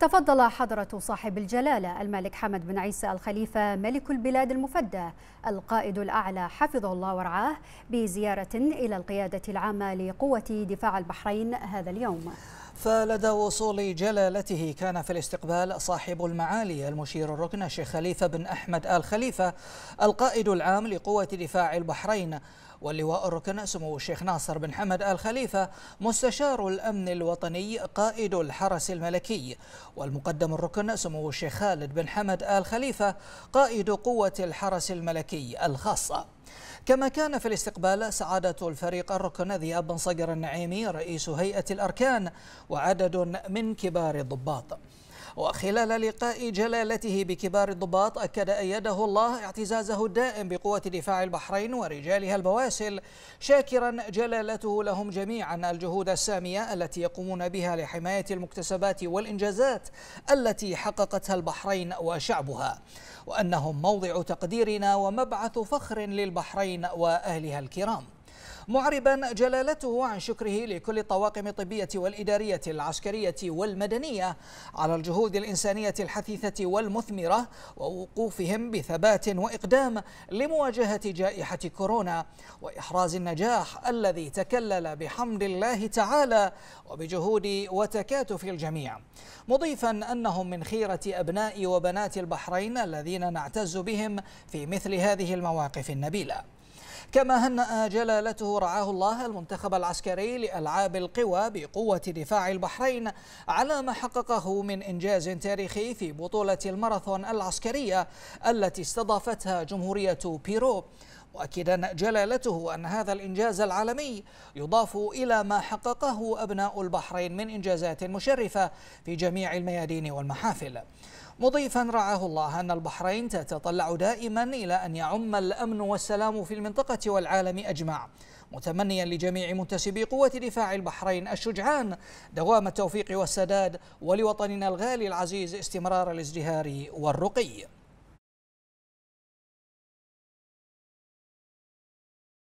تفضل حضرة صاحب الجلالة الملك حمد بن عيسى الخليفة ملك البلاد المفدى القائد الأعلى حفظه الله ورعاه بزيارة إلى القيادة العامة لقوة دفاع البحرين هذا اليوم فلدى وصول جلالته كان في الاستقبال صاحب المعالي المشير الركن الشيخ خليفة بن أحمد آل خليفة القائد العام لقوة دفاع البحرين واللواء الركن سمو الشيخ ناصر بن حمد آل خليفة مستشار الأمن الوطني قائد الحرس الملكي والمقدم الركن سمو الشيخ خالد بن حمد آل خليفة قائد قوة الحرس الملكي الخاصة كما كان في الاستقبال سعادة الفريق الركن ذياب بن صقر النعيمي رئيس هيئة الأركان وعدد من كبار الضباط وخلال لقاء جلالته بكبار الضباط أكد أيده الله اعتزازه الدائم بقوة دفاع البحرين ورجالها البواسل شاكرا جلالته لهم جميعا الجهود السامية التي يقومون بها لحماية المكتسبات والإنجازات التي حققتها البحرين وشعبها وأنهم موضع تقديرنا ومبعث فخر للبحرين وأهلها الكرام معربا جلالته عن شكره لكل الطواقم الطبية والإدارية العسكرية والمدنية على الجهود الإنسانية الحثيثة والمثمرة ووقوفهم بثبات وإقدام لمواجهة جائحة كورونا وإحراز النجاح الذي تكلل بحمد الله تعالى وبجهود وتكاتف الجميع مضيفا أنهم من خيرة أبناء وبنات البحرين الذين نعتز بهم في مثل هذه المواقف النبيله كما هنأ جلالته رعاه الله المنتخب العسكري لألعاب القوى بقوة دفاع البحرين على ما حققه من إنجاز تاريخي في بطولة الماراثون العسكرية التي استضافتها جمهورية بيرو مؤكدا جلالته أن هذا الإنجاز العالمي يضاف إلى ما حققه أبناء البحرين من إنجازات مشرفة في جميع الميادين والمحافل مضيفا رعاه الله أن البحرين تتطلع دائما إلى أن يعم الأمن والسلام في المنطقة والعالم أجمع متمنيا لجميع منتسبي قوة دفاع البحرين الشجعان دوام التوفيق والسداد ولوطننا الغالي العزيز استمرار الازدهار والرقي